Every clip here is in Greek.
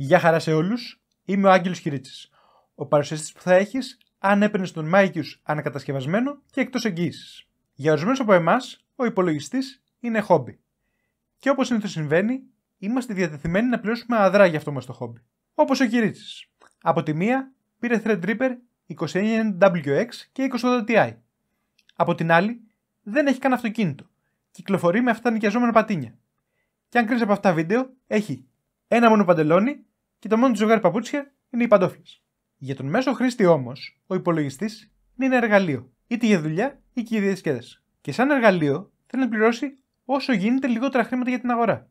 Γεια χαρά σε όλους, είμαι ο Άγγελος Κυρίτσης, ο παρουσιαστής που θα έχεις αν έπαιρνες τον Μάικιους ανακατασκευασμένο και εκτός εγγύησης. Για ορισμένους από εμάς, ο υπολογιστής είναι χόμπι. Και όπως συνήθως συμβαίνει, είμαστε διατεθειμένοι να πληρώσουμε αδρά για αυτό μας το χόμπι. Όπως ο Κυρίτσης. Από τη μία πήρε Threadripper 29WX και 28 Ti. Από την άλλη, δεν έχει καν αυτοκίνητο. Κυκλοφορεί με αυτά τα νοικιαζόμενα πατίνια. Και αν κρίνεις από αυτά βίντεο, έχει ένα μόνο παντελόνι και το μόνο του ζευγάρι παπούτσια είναι οι παντόφλες. Για τον μέσο χρήστη όμως, ο υπολογιστής είναι ένα εργαλείο, είτε για δουλειά είτε και για διασκέδαση. Και σαν εργαλείο θέλει να πληρώσει όσο γίνεται λιγότερα χρήματα για την αγορά.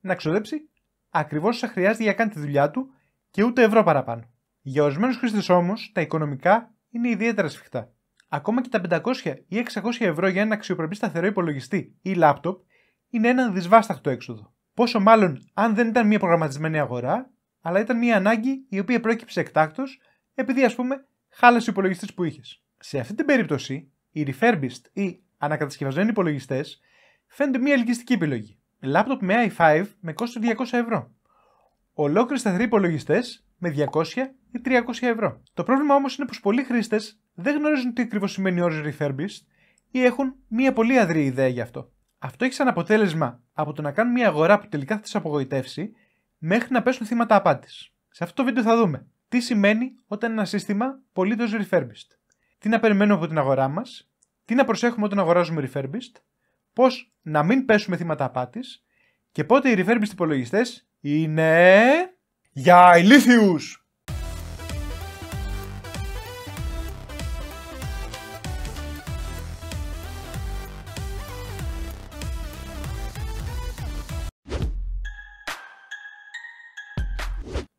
Να ξοδέψει ακριβώς όσα χρειάζεται για να κάνει τη δουλειά του και ούτε ευρώ παραπάνω. Για ορισμένους χρήστες όμως, τα οικονομικά είναι ιδιαίτερα σφιχτά. Ακόμα και τα 500 ή 600 ευρώ για ένα αξιοπρεπή σταθερό υπολογιστή ή λάπτοπ είναι ένα δυσβάσταχτο έξοδο. Πόσο μάλλον αν δεν ήταν μια προγραμματισμένη αγορά αλλά ήταν μια ανάγκη η οποία προέκυψε εκτάκτως επειδή, ας πούμε, χάλασε ο υπολογιστής που είχες. Σε αυτή την περίπτωση, οι refurbished ή ανακατασκευασμένοι υπολογιστές φαίνονται μια ελκυστική επιλογή. Λάπτοπ με i5 με κόστος 200 ευρώ. Ολόκληροι σταθεροί υπολογιστές με 200 ή 300 ευρώ. Το πρόβλημα όμως είναι πως πολλοί χρήστες δεν γνωρίζουν τι ακριβώς σημαίνει όρος refurbished ή έχουν μια πολύ αδρή ιδέα γι' αυτό. Αυτό έχει σαν αποτέλεσμα από το να κάνουν μια αγορά που τελικά θα τις απογοητεύσει μέχρι να πέσουν θύματα απάτης. Σε αυτό το βίντεο θα δούμε τι σημαίνει όταν ένα σύστημα ω refurbished, τι να περιμένουμε από την αγορά μας, τι να προσέχουμε όταν αγοράζουμε refurbished, πώς να μην πέσουμε θύματα απάτης και πότε οι refurbished υπολογιστές είναι για ηλίθιους!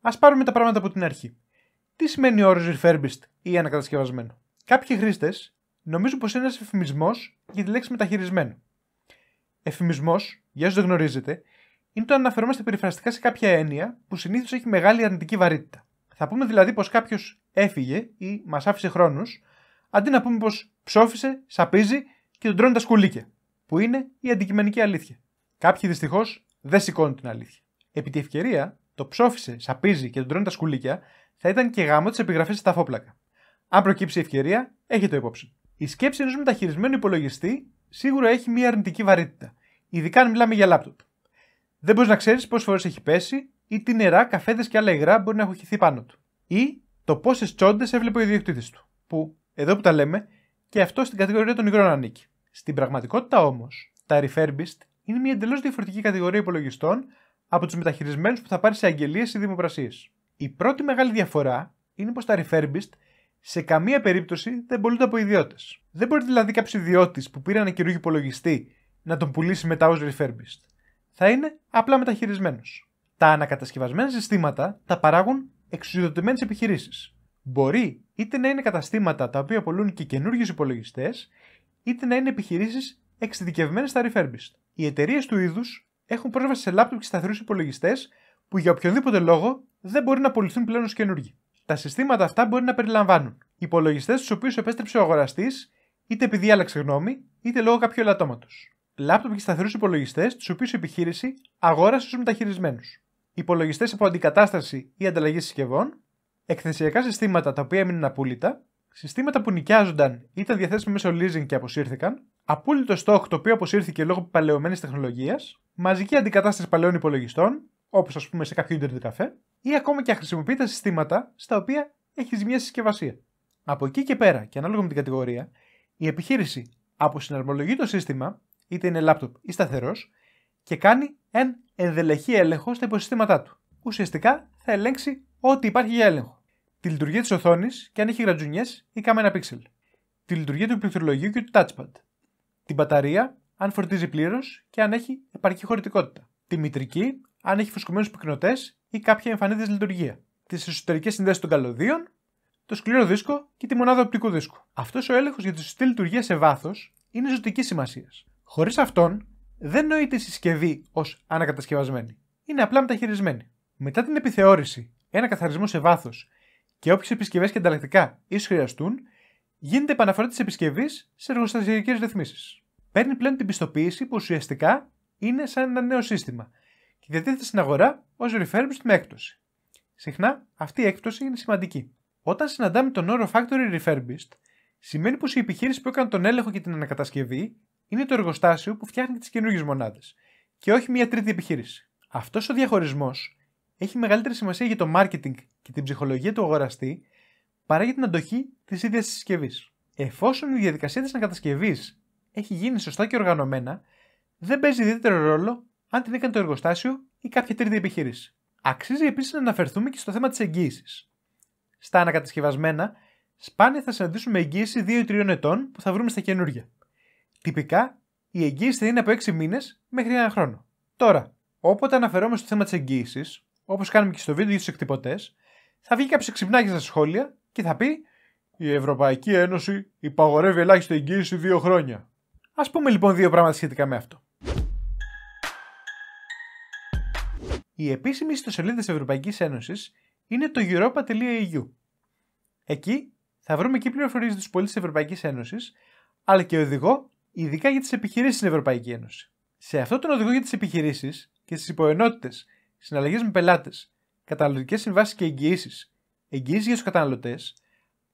Ας πάρουμε τα πράγματα από την αρχή. Τι σημαίνει ο όρος refurbished ή ανακατασκευασμένο. Κάποιοι χρήστες νομίζουν πως είναι ένας εφημισμός για τη λέξη μεταχειρισμένο. Εφημισμός, για όσους δεν γνωρίζετε, είναι το να αναφερόμαστε περιφραστικά σε κάποια έννοια που συνήθως έχει μεγάλη αρνητική βαρύτητα. Θα πούμε δηλαδή πως κάποιος έφυγε ή μας άφησε χρόνους, αντί να πούμε πως ψώφισε, σαπίζει και τον τρώνε τα σκουλίκια, που είναι η αντικειμενική αλήθεια. Κάποιοι δυστυχώς δεν σηκώνουν την αλήθεια. Επί τη ευκαιρία, το ψώφισε, σαπίζει και τον τρώνε τα σκουλίκια, θα ήταν και γάμο της επιγραφής στα φόπλακα. Αν προκύψει η ευκαιρία, έχει το υπόψη. Η σκέψη ενός μεταχειρισμένου υπολογιστή σίγουρα έχει μια αρνητική βαρύτητα, ειδικά αν μιλάμε για λάπτοπ. Δεν μπορείς να ξέρεις πόσες φορές έχει πέσει ή τι νερά, καφέδες και άλλα υγρά μπορεί να έχουν χυθεί πάνω του. Ή το πόσες τσόντες έβλεπε ο ιδιοκτήτης του, που εδώ που τα λέμε, και αυτό στην κατηγορία των υγρών ανήκει. Στην πραγματικότητα όμως, τα refurbished είναι μια εντελώς διαφορετική κατηγορία υπολογιστών από τους μεταχειρισμένους που θα πάρει σε αγγελίες ή δημοπρασίες. Η πρώτη μεγάλη διαφορά είναι πως τα refurbished σε καμία περίπτωση δεν μπορούνται από ιδιώτες. Δεν μπορεί δηλαδή κάποιος ιδιώτης που πήρε ένα καινούργιο υπολογιστή να τον πουλήσει μετά ως refurbished. Θα είναι απλά μεταχειρισμένος. Τα ανακατασκευασμένα συστήματα τα παράγουν εξουσιοδοτημένες επιχειρήσεις. Μπορεί είτε να είναι καταστήματα τα οποία απολούν και καινούριου υπολογιστές, είτε να είναι επιχειρήσεις εξειδικευμένες στα refurbished. Οι εταιρείες του είδους έχουν πρόσβαση σε λάπτοπ και σταθερούς υπολογιστές που για οποιοδήποτε λόγο δεν μπορεί να απολυθούν πλέον ως καινούργοι. Τα συστήματα αυτά μπορεί να περιλαμβάνουν υπολογιστές στους οποίους επέστρεψε ο αγοραστής είτε επειδή άλλαξε γνώμη είτε λόγω κάποιου ελαττώματος. Λάπτοπ και σταθερούς υπολογιστές τους οποίους η επιχείρηση αγόρασε ως μεταχειρισμένους. Υπολογιστές από αντικατάσταση ή ανταλλαγή συσκευών. Εκθεσιακά συστήματα τα οποία έμειναν απόλυτα. Συστήματα που νοικιάζονταν ήταν διαθέσιμα μέσω leasing και αποσύρθηκαν. Απόλυτο στόχο το οποίο αποσύρθηκε λόγω παλαιωμένης τεχνολογίας μαζική αντικατάσταση παλαιών υπολογιστών, όπως ας πούμε σε κάποιο Ιντερνετ καφέ, ή ακόμα και χρησιμοποιείται συστήματα στα οποία έχει μια συσκευασία. Από εκεί και πέρα, και ανάλογα με την κατηγορία, η επιχείρηση αποσυναρμολογεί το σύστημα, είτε είναι λάπτοπ ή σταθερός, και κάνει ένα ενδελεχή έλεγχο στα υποσυστήματά του. Ουσιαστικά θα ελέγξει ό,τι υπάρχει για έλεγχο. Τη λειτουργία της οθόνης και αν έχει γρατζουνιές ή κάμερα πίξελ. Τη λειτουργία του πληκτρολογίου και του touchpad. Την μπαταρία αν φορτίζει πλήρως και αν έχει επαρκή χωρητικότητα. Τη μητρική, αν έχει φουσκωμένους πυκνοτές ή κάποια εμφανή λειτουργία. Τις εσωτερικές συνδέσεις των καλωδίων, το σκληρό δίσκο και τη μονάδα οπτικού δίσκου. Αυτός ο έλεγχος για τη σωστή λειτουργία σε βάθος είναι ζωτικής σημασίας. Χωρίς αυτόν, δεν νοείται η συσκευή ως ανακατασκευασμένη. Είναι απλά μεταχειρισμένη. Μετά την επιθεώρηση, ένα καθαρισμό σε βάθος και όποιες επισκευές και ανταλλακτικά ίσω χρειαστούν, γίνεται επαναφορά της επισκευής σε εργοστασιακές ρυθμίσεις παίρνει πλέον την πιστοποίηση που ουσιαστικά είναι σαν ένα νέο σύστημα και διατίθεται στην αγορά ως refurbished με έκπτωση. Συχνά αυτή η έκπτωση είναι σημαντική. Όταν συναντάμε τον όρο factory refurbished, σημαίνει πως η επιχείρηση που έκανε τον έλεγχο και την ανακατασκευή είναι το εργοστάσιο που φτιάχνει τις καινούργιες μονάδες και όχι μια τρίτη επιχείρηση. Αυτός ο διαχωρισμός έχει μεγαλύτερη σημασία για το marketing και την ψυχολογία του αγοραστή παρά για την αντοχή της ίδιας συσκευής. Εφόσον η διαδικασία της ανακατασκευής έχει γίνει σωστά και οργανωμένα, δεν παίζει ιδιαίτερο ρόλο αν την έκανε το εργοστάσιο ή κάποια τρίτη επιχείρηση. Αξίζει επίσης να αναφερθούμε και στο θέμα της εγγύησης. Στα ανακατασκευασμένα, σπάνια θα συναντήσουμε εγγύηση 2-3 ετών που θα βρούμε στα καινούργια. Τυπικά, η εγγύηση θα είναι από 6 μήνες μέχρι ένα χρόνο. Τώρα, όποτε αναφερόμαστε στο θέμα της εγγύησης, όπως κάνουμε και στο βίντεο για τους εκτυπωτές, θα βγει κάποιος ξυπνάκι στα σχόλια και θα πει Η Ευρωπαϊκή Ένωση υπαγορεύει ελάχιστη εγγύηση 2 χρόνια. Ας πούμε λοιπόν δύο πράγματα σχετικά με αυτό. Η επίσημη ιστοσελίδα της Ευρωπαϊκής Ένωσης είναι το europa.eu. Εκεί θα βρούμε και πληροφορίες τους πολίτες της Ευρωπαϊκής Ένωσης, αλλά και οδηγό ειδικά για τις επιχειρήσεις στην Ευρωπαϊκή Ένωση. Σε αυτό τον οδηγό για τις επιχειρήσεις και στις υποενότητες, συναλλαγές με πελάτες, καταναλωτικές συμβάσεις και εγγυήσεις, εγγυήσεις για τους καταναλωτές,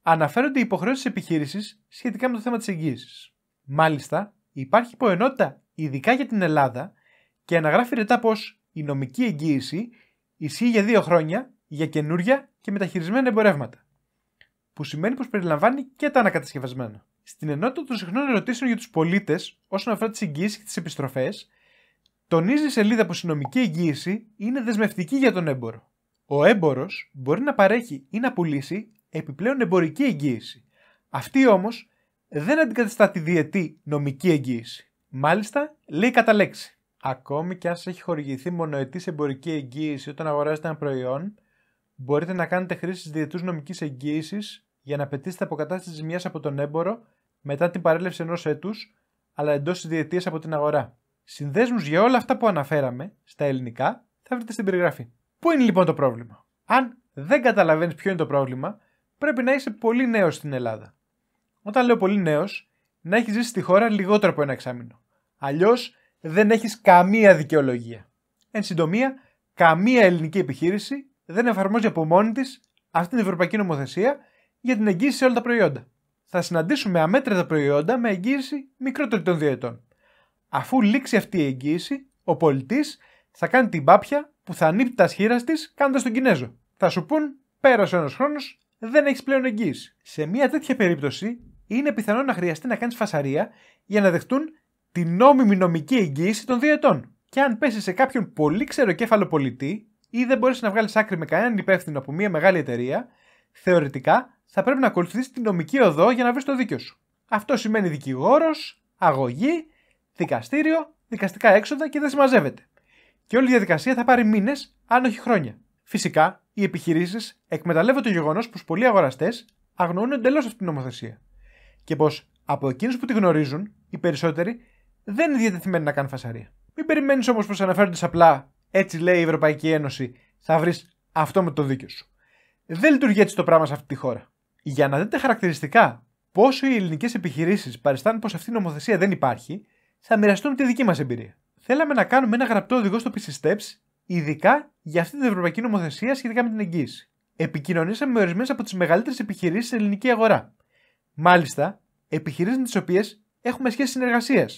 αναφέρονται οι υποχρεώσεις της επιχείρησης σχετικά με το θέμα της εγγύησης. Μάλιστα, υπάρχει υποενότητα ειδικά για την Ελλάδα και αναγράφει ρετά πως η νομική εγγύηση ισχύει για δύο χρόνια για καινούρια και μεταχειρισμένα εμπορεύματα. Που σημαίνει πως περιλαμβάνει και τα ανακατασκευασμένα. Στην ενότητα των συχνών ερωτήσεων για τους πολίτες όσον αφορά τις εγγύησεις και τις επιστροφές, τονίζει η σελίδα πως η νομική εγγύηση είναι δεσμευτική για τον έμπορο. Ο έμπορος μπορεί να παρέχει ή να πουλήσει επιπλέον εμπορική εγγύηση. Αυτή όμως δεν αντικαθιστά τη διετή νομική εγγύηση. Μάλιστα, λέει κατά λέξη. Ακόμη και αν σα έχει χορηγηθεί μονοετής εμπορική εγγύηση όταν αγοράζετε ένα προϊόν, μπορείτε να κάνετε χρήση της διετούς νομικής εγγύησης για να πετύσετε αποκατάστασης ζημιά από τον έμπορο μετά την παρέλευση ενός έτους, αλλά εντός της διετίας από την αγορά. Συνδέσμους για όλα αυτά που αναφέραμε στα ελληνικά θα βρείτε στην περιγραφή. Πού είναι λοιπόν το πρόβλημα. Αν δεν καταλαβαίνεις ποιο είναι το πρόβλημα, πρέπει να είσαι πολύ νέος στην Ελλάδα όταν λέω πολύ νέος, να έχεις ζήσει στη χώρα λιγότερο από ένα εξάμεινο. Αλλιώς δεν έχεις καμία δικαιολογία. Εν συντομία, καμία ελληνική επιχείρηση δεν εφαρμόζει από μόνη της αυτή την ευρωπαϊκή νομοθεσία για την εγγύηση σε όλα τα προϊόντα. Θα συναντήσουμε αμέτρητα προϊόντα με εγγύηση μικρότερη των δύο ετών. Αφού λήξει αυτή η εγγύηση, ο πολιτής θα κάνει την πάπια που θα ανήπτει τα σχήρας της κάνοντας τον Κινέζο. Θα σου πούν, πέρασε ένας χρόνος, δεν έχεις πλέον εγγύηση. Σε μια τέτοια περίπτωση, είναι πιθανό να χρειαστεί να κάνεις φασαρία για να δεχτούν την νόμιμη νομική εγγύηση των δύο ετών. Και αν πέσεις σε κάποιον πολύ ξεροκέφαλο πολιτή ή δεν μπορείς να βγάλεις άκρη με κανέναν υπεύθυνο από μια μεγάλη εταιρεία, θεωρητικά θα πρέπει να ακολουθήσει τη νομική οδό για να βρεις το δίκιο σου. Αυτό σημαίνει δικηγόρος, αγωγή, δικαστήριο, δικαστικά έξοδα και δεν συμμαζεύεται. Και όλη η διαδικασία θα πάρει μήνες, αν όχι χρόνια. Φυσικά, οι επιχειρήσεις εκμεταλλεύονται το γεγονός πως πολλοί αγοραστές αγνοούν εντελώς αυτή την νομοθεσία και πως από εκείνους που τη γνωρίζουν, οι περισσότεροι δεν είναι διατεθειμένοι να κάνουν φασαρία. Μην περιμένεις όμως πως αναφέρονται απλά έτσι λέει η Ευρωπαϊκή Ένωση, θα βρεις αυτό με το δίκιο σου. Δεν λειτουργεί έτσι το πράγμα σε αυτή τη χώρα. Για να δείτε χαρακτηριστικά πόσο οι ελληνικές επιχειρήσεις παριστάνουν πως αυτή η νομοθεσία δεν υπάρχει, θα μοιραστούμε τη δική μας εμπειρία. Θέλαμε να κάνουμε ένα γραπτό οδηγό στο PC Steps, ειδικά για αυτή την ευρωπαϊκή νομοθεσία σχετικά με την εγγύηση. Επικοινωνήσαμε με ορισμένες από τις μεγαλύτερες επιχειρήσεις στην ελληνική αγορά. Μάλιστα, επιχειρήσεις με τις οποίες έχουμε σχέση συνεργασίας.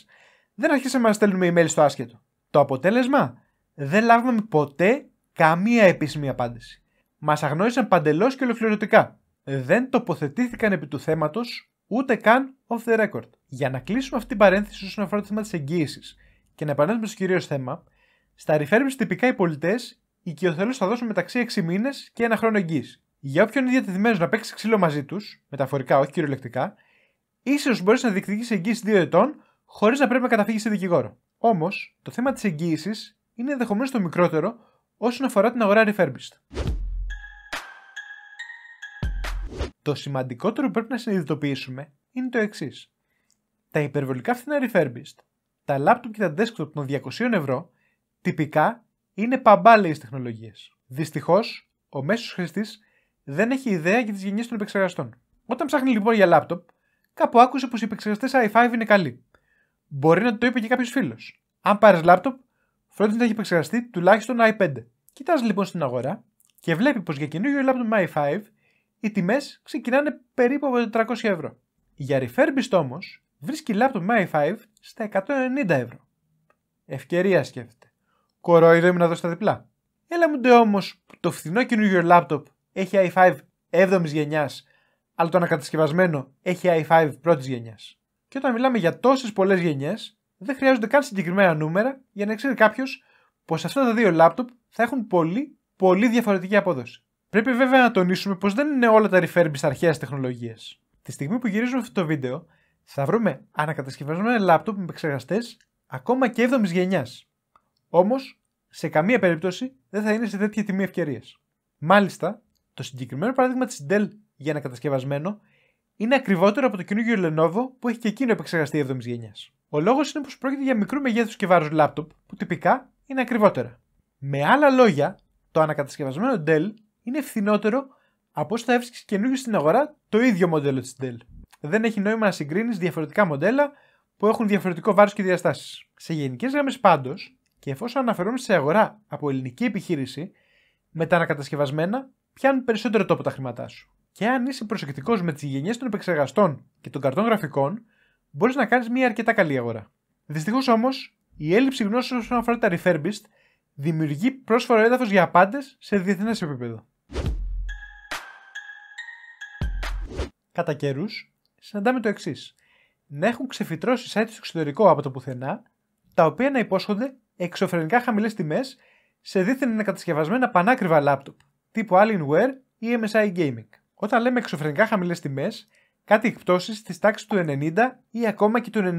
Δεν αρχίσαμε να στέλνουμε email στο άσχετο. Το αποτέλεσμα, δεν λάβουμε ποτέ καμία επίσημη απάντηση. Μας αγνώρισαν παντελώς και ολοκληρωτικά. Δεν τοποθετήθηκαν επί του θέματος ούτε καν off the record. Για να κλείσουμε αυτή την παρένθεση όσον αφορά το θέμα της εγγύησης και να επανέλθουμε στο κυρίως θέμα, στα ρηφέρμιση τυπικά οι πολιτέ οικειοθελώς θα δώσουν μεταξύ 6 μήνες και ένα χρόνο εγγύηση για όποιον είναι διατεθειμένος να παίξει ξύλο μαζί τους, μεταφορικά, όχι κυριολεκτικά, ίσως μπορείς να διεκδικήσεις εγγύηση 2 ετών χωρίς να πρέπει να καταφύγεις σε δικηγόρο. Όμως, το θέμα της εγγύησης είναι ενδεχομένως το μικρότερο όσον αφορά την αγορά refurbished. Το σημαντικότερο που πρέπει να συνειδητοποιήσουμε είναι το εξής. Τα υπερβολικά φθηνά refurbished, τα laptop και τα desktop των 200 ευρώ, τυπικά είναι παμπάλαιες τεχνολογίες. Δυστυχώς, ο μέσος χρηστής δεν έχει ιδέα για τις γενιές των επεξεργαστών. Όταν ψάχνει λοιπόν για λάπτοπ, κάπου άκουσε πως οι επεξεργαστές i5 είναι καλοί. Μπορεί να το είπε και κάποιος φίλος. Αν πάρεις λάπτοπ, φρόντιζε να έχει επεξεργαστεί τουλάχιστον i5. Κοιτάζει λοιπόν στην αγορά και βλέπει πως για καινούριο λάπτοπ i5 οι τιμές ξεκινάνε περίπου από 400 ευρώ. Για refurbished όμως, βρίσκει λάπτοπ i5 στα 190 ευρώ. Ευκαιρία σκέφτεται. Κορόιδο είμαι να δω στα διπλά. Έλα μου όμως το φθηνό καινούριο λάπτοπ έχει i5 7ης γενιάς, αλλά το ανακατασκευασμένο έχει i5 πρώτης γενιάς. Και όταν μιλάμε για τόσες πολλές γενιές, δεν χρειάζονται καν συγκεκριμένα νούμερα για να ξέρει κάποιος πως αυτά τα δύο λάπτοπ θα έχουν πολύ, πολύ διαφορετική απόδοση. Πρέπει βέβαια να τονίσουμε πως δεν είναι όλα τα refurbished αρχαία τεχνολογία. Τη στιγμή που γυρίζουμε αυτό το βίντεο, θα βρούμε ανακατασκευασμένα λάπτοπ με επεξεργαστές ακόμα και 7η γενιάς. Όμως, σε καμία περίπτωση δεν θα είναι σε τέτοια τιμή ευκαιρία. Μάλιστα, το συγκεκριμένο παράδειγμα της Dell για ένα κατασκευασμένο είναι ακριβότερο από το καινούργιο Lenovo που έχει και εκείνο επεξεργαστή 7η γενιάς. Ο λόγος είναι πως πρόκειται για μικρού μεγέθους και βάρους λάπτοπ που τυπικά είναι ακριβότερα. Με άλλα λόγια, το ανακατασκευασμένο Dell είναι φθηνότερο από όσο θα έβρισκε καινούργιο στην αγορά το ίδιο μοντέλο της Dell. Δεν έχει νόημα να συγκρίνεις διαφορετικά μοντέλα που έχουν διαφορετικό βάρος και διαστάσεις. Σε γενικές γραμμές πάντως, και εφόσον αναφερόμαστε σε αγορά από ελληνική επιχείρηση, με τα ανακατασκευασμένα πιάνουν περισσότερο τόπο τα χρήματά σου. Και αν είσαι προσεκτικός με τις γενιές των επεξεργαστών και των καρτών γραφικών, μπορείς να κάνεις μια αρκετά καλή αγορά. Δυστυχώς όμως, η έλλειψη γνώση όσον αφορά τα refurbished δημιουργεί πρόσφορο έδαφος για απάντες σε διεθνές επίπεδο. Κατά καιρούς, συναντάμε το εξής. Να έχουν ξεφυτρώσει site στο εξωτερικό από το πουθενά, τα οποία να υπόσχονται εξωφρενικά χαμηλές τιμές σε δίθεν ανακατασκευασμένα πανάκριβα λάπτοπ τύπου Alienware ή MSI Gaming. Όταν λέμε εξωφρενικά χαμηλές τιμές, κάτι εκπτώσεις της τάξης του 90 ή ακόμα και του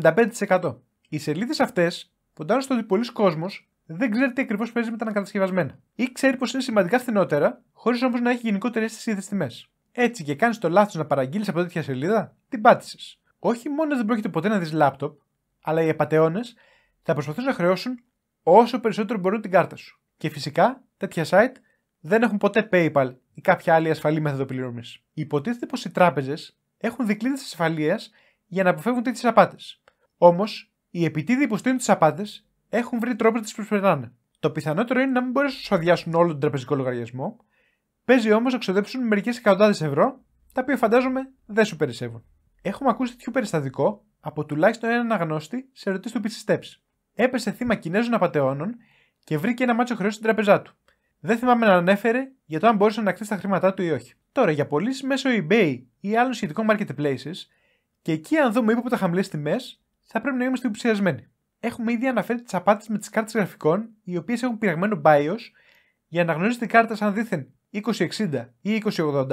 95%. Οι σελίδες αυτές ποντάρουν στο ότι πολλοί κόσμοι δεν ξέρει τι ακριβώς παίζει με τα ανακατασκευασμένα. Ή ξέρει πως είναι σημαντικά φθηνότερα, χωρίς όμως να έχει γενικότερε τι ίδιε τιμές. Έτσι και κάνεις το λάθος να παραγγείλεις από τέτοια σελίδα, την πάτησες. Όχι μόνο δεν πρόκειται ποτέ να δεις λάπτοπ, αλλά οι απαταιώνες θα προσπαθούν να χρεώσουν όσο περισσότερο μπορούν την κάρτα σου. Και φυσικά τέτοια site δεν έχουν ποτέ PayPal ή κάποια άλλη ασφαλή μέθοδο πληρωμής. Υποτίθεται πως οι τράπεζες έχουν δικλείδες ασφαλείας για να αποφεύγουν τέτοιες απάτες. Όμως, οι επιτίδοι που στείλουν τις απάτες έχουν βρει τρόπου να τις προσπερνάνε. Το πιθανότερο είναι να μην μπορέσουν να σου αδειάσουν όλο τον τραπεζικό λογαριασμό, παίζει όμως να ξοδέψουν μερικές εκατοντάδες ευρώ, τα οποία φαντάζομαι δεν σου περισσεύουν. Έχουμε ακούσει τέτοιο περιστατικό από τουλάχιστον έναν αναγνώστη σε ερωτήσεις του PC Έπεσε θύμα Κινέζων απαταιώνων και βρήκε ένα μάτσο χρέος στην τραπεζά του. Δεν θυμάμαι να ανέφερε για το αν μπορούσε να ανακτήσει τα χρήματά του ή όχι. Τώρα για πωλήσει μέσω eBay ή άλλων σχετικών marketplaces, και εκεί αν δούμε ύποπτα χαμηλές τιμές, θα πρέπει να είμαστε υποψιασμένοι. Έχουμε ήδη αναφέρει τις απάτες με τις κάρτες γραφικών, οι οποίες έχουν πειραγμένο BIOS για να γνωρίζετε την κάρτα σαν δίθεν 2060 ή 2080,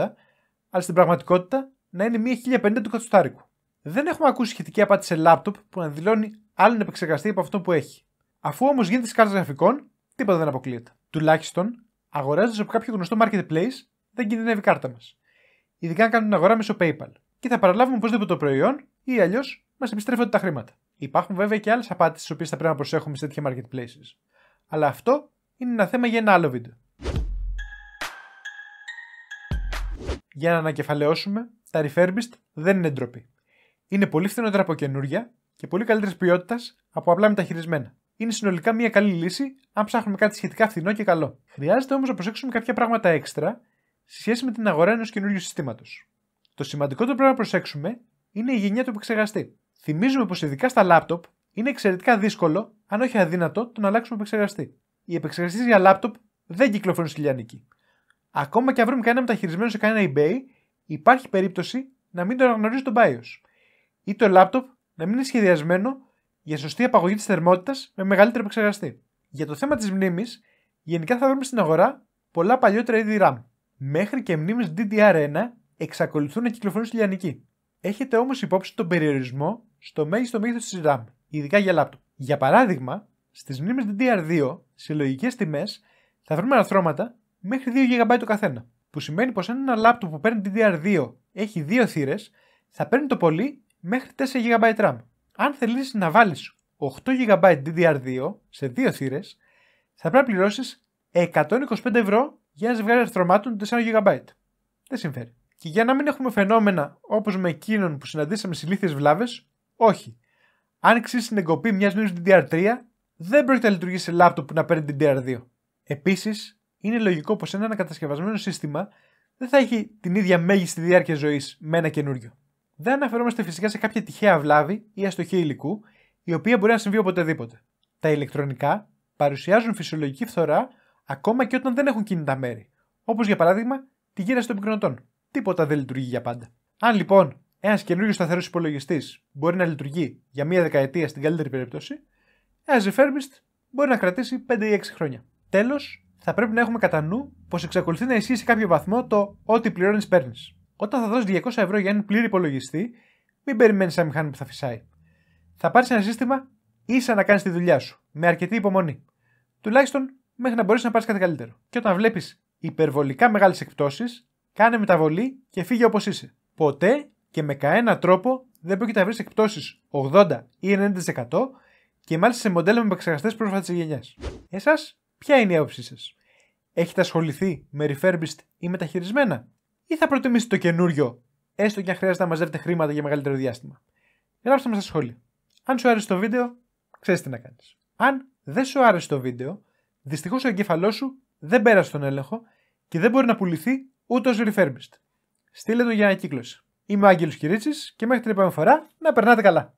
αλλά στην πραγματικότητα να είναι μία 1050 του κατσουτάρικου. Δεν έχουμε ακούσει σχετική απάτη σε λάπτοπ που να δηλώνει άλλον επεξεργαστή από αυτό που έχει. Αφού όμως γίνεται τη κάρτα γραφικών, τίποτα δεν αποκλείεται τουλάχιστον αγοράζοντας από κάποιο γνωστό marketplace δεν κινδυνεύει η κάρτα μας. Ειδικά αν κάνουν αγορά μέσω PayPal και θα παραλάβουμε οπωσδήποτε το προϊόν ή αλλιώς μας επιστρέφονται τα χρήματα. Υπάρχουν βέβαια και άλλες απάτες τι οποίες θα πρέπει να προσέχουμε σε τέτοια marketplaces. Αλλά αυτό είναι ένα θέμα για ένα άλλο βίντεο. Για να ανακεφαλαιώσουμε, τα refurbished δεν είναι ντροπή. Είναι πολύ φθηνότερα από καινούρια και πολύ καλύτερης ποιότητας από απλά μεταχειρισμένα είναι συνολικά μια καλή λύση αν ψάχνουμε κάτι σχετικά φθηνό και καλό. Χρειάζεται όμως να προσέξουμε κάποια πράγματα έξτρα σε σχέση με την αγορά ενός καινούριου συστήματος. Το σημαντικότερο που να προσέξουμε είναι η γενιά του επεξεργαστή. Θυμίζουμε πως ειδικά στα λάπτοπ είναι εξαιρετικά δύσκολο, αν όχι αδύνατο, το να αλλάξουμε επεξεργαστή. Οι επεξεργαστές για λάπτοπ δεν κυκλοφορούν στη Λιανική. Ακόμα και αν βρούμε κανένα μεταχειρισμένο σε κανένα eBay, υπάρχει περίπτωση να μην το αναγνωρίζει το BIOS. Ή το λάπτοπ να μην είναι σχεδιασμένο για σωστή απαγωγή της θερμότητας με μεγαλύτερο επεξεργαστή. Για το θέμα της μνήμης, γενικά θα βρούμε στην αγορά πολλά παλιότερα είδη RAM. Μέχρι και μνήμε DDR1 εξακολουθούν να κυκλοφορούν στη λιανική. Έχετε όμως υπόψη τον περιορισμό στο μέγιστο μέγεθος της RAM, ειδικά για λάπτοπ. Για παράδειγμα, στις μνήμες DDR2 σε λογικέ τιμές θα βρούμε αναθρώματα μέχρι 2 GB το καθένα. Που σημαίνει πως αν ένα λάπτοπ που παίρνει DDR2 έχει 2 θύρες, θα παίρνει το πολύ μέχρι 4 GB RAM αν θέλεις να βάλεις 8 GB DDR2 σε δύο θύρες, θα πρέπει να πληρώσεις 125 ευρώ για ένα ζευγάρι αρθρωματων 4 GB. Δεν συμφέρει. Και για να μην έχουμε φαινόμενα όπως με εκείνον που συναντήσαμε ηλίθιες βλάβες, όχι. Αν ξύσεις την εγκοπή μιας μνήμης DDR3, δεν πρόκειται να λειτουργήσει σε λάπτο που να παίρνει DDR2. Επίσης, είναι λογικό πως ένα ανακατασκευασμένο σύστημα δεν θα έχει την ίδια μέγιστη διάρκεια ζωής με ένα καινούριο δεν αναφερόμαστε φυσικά σε κάποια τυχαία βλάβη ή αστοχή υλικού, η οποία μπορεί να συμβεί οποτεδήποτε. Τα ηλεκτρονικά παρουσιάζουν φυσιολογική φθορά ακόμα και όταν δεν έχουν κινητά μέρη. Όπως για παράδειγμα τη γύραση των πυκνοτών. Τίποτα δεν λειτουργεί για πάντα. Αν λοιπόν ένας καινούριο σταθερός υπολογιστής μπορεί να λειτουργεί για μία δεκαετία στην καλύτερη περίπτωση, ένας ζεφέρμιστ μπορεί να κρατήσει 5 ή 6 χρόνια. Τέλος, θα πρέπει να έχουμε κατά νου πως εξακολουθεί να ισχύει σε κάποιο βαθμό το ότι πληρώνεις παίρνεις. Όταν θα δώσεις 200 ευρώ για έναν πλήρη υπολογιστή, μην περιμένεις ένα μηχάνημα που θα φυσάει. Θα πάρεις ένα σύστημα ίσα να κάνεις τη δουλειά σου, με αρκετή υπομονή. Τουλάχιστον μέχρι να μπορέσεις να πάρεις κάτι καλύτερο. Και όταν βλέπεις υπερβολικά μεγάλες εκπτώσεις, κάνε μεταβολή και φύγε όπως είσαι. Ποτέ και με κανένα τρόπο δεν πρόκειται να βρεις εκπτώσεις 80 ή 90% και μάλιστα σε μοντέλα με επεξεργαστές πρόσφατης γενιάς. Εσάς, ποια είναι η άποψή σας. Έχετε ασχοληθεί με refurbished ή μεταχειρισμένα ή θα προτιμήσετε το καινούριο, έστω και αν χρειάζεται να μαζεύετε χρήματα για μεγαλύτερο διάστημα. Γράψτε μας στα σχόλια. Αν σου άρεσε το βίντεο, ξέρεις τι να κάνεις. Αν δεν σου άρεσε το βίντεο, δυστυχώς ο εγκέφαλό σου δεν πέρασε τον έλεγχο και δεν μπορεί να πουληθεί ούτε ω refurbished. Στείλε το για ανακύκλωση. Είμαι ο Άγγελος Κυρίτσης και μέχρι την επόμενη φορά να περνάτε καλά.